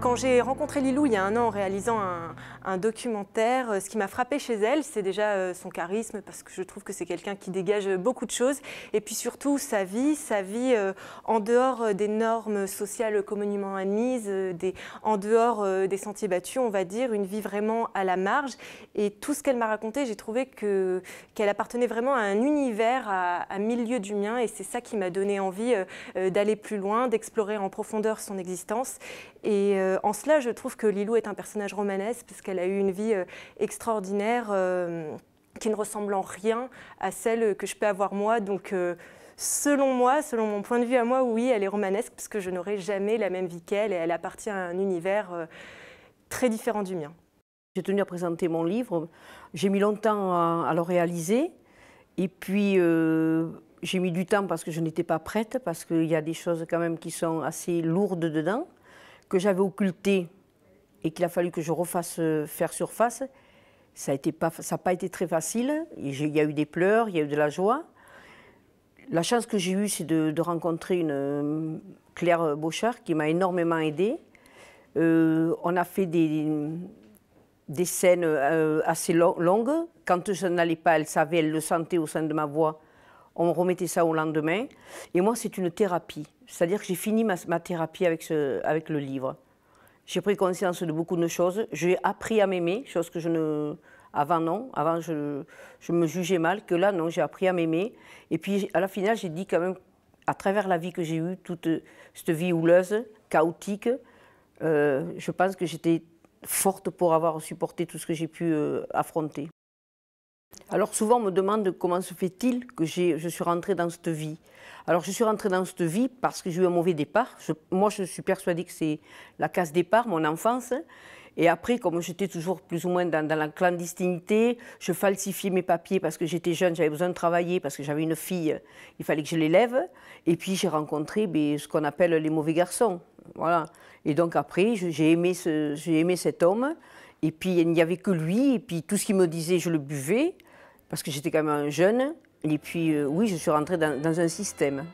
Quand j'ai rencontré Lilou il y a un an en réalisant un, documentaire, euh, ce qui m'a frappé chez elle, c'est déjà euh, son charisme, parce que je trouve que c'est quelqu'un qui dégage euh, beaucoup de choses, et puis surtout sa vie, sa vie en dehors des normes sociales communément admises, des, en dehors des sentiers battus, on va dire, une vie vraiment à la marge. Et tout ce qu'elle m'a raconté, j'ai trouvé qu'elle appartenait vraiment à un univers à, à milieu du mien, et c'est ça qui m'a donné envie d'aller plus loin, d'explorer en profondeur son existence. Et euh, en cela, je trouve que Lilou est un personnage romanesque, puisqu'elle a eu une vie euh, extraordinaire euh, qui ne ressemble en rien à celle que je peux avoir moi. Donc, selon moi, selon mon point de vue à moi, oui, elle est romanesque, puisque je n'aurai jamais la même vie qu'elle, et elle appartient à un univers très différent du mien. J'ai tenu à présenter mon livre. J'ai mis longtemps à, à, le réaliser. Et puis, j'ai mis du temps parce que je n'étais pas prête, parce qu'il y a des choses quand même qui sont assez lourdes dedans que j'avais occulté et qu'il a fallu que je refasse euh, faire surface, ça n'a pas été très facile. Il y a eu des pleurs, il y a eu de la joie. La chance que j'ai eue, c'est de, rencontrer une euh, Claire Bochard qui m'a énormément aidée. Euh, on a fait des, des scènes assez longues. Quand je n'allais pas, elle savait, elle le sentait au sein de ma voix on remettait ça au lendemain. Et moi, c'est une thérapie. C'est-à-dire que j'ai fini ma, thérapie avec, ce, avec le livre. J'ai pris conscience de beaucoup de choses. J'ai appris à m'aimer, chose que je ne. Avant, non. Avant, je, me jugeais mal. Que là, non, j'ai appris à m'aimer. Et puis, à la finale, j'ai dit quand même, à travers la vie que j'ai eue, toute cette vie houleuse, chaotique, euh, je pense que j'étais forte pour avoir supporté tout ce que j'ai pu euh, affronter. Alors souvent on me demande comment se fait-il que je suis rentrée dans cette vie. Alors je suis rentrée dans cette vie parce que j'ai eu un mauvais départ. moi je suis persuadée que c'est la case départ, mon enfance. Et après, comme j'étais toujours plus ou moins dans, la clandestinité, je falsifiais mes papiers parce que j'étais jeune, j'avais besoin de travailler, parce que j'avais une fille, il fallait que je l'élève. Et puis j'ai rencontré ben, ce qu'on appelle les mauvais garçons. Voilà. Et donc après, j'ai aimé, aimé cet homme. Et puis il n'y avait que lui, et puis tout ce qu'il me disait, je le buvais, parce que j'étais quand même jeune. Et puis euh, oui, je suis rentrée dans un système.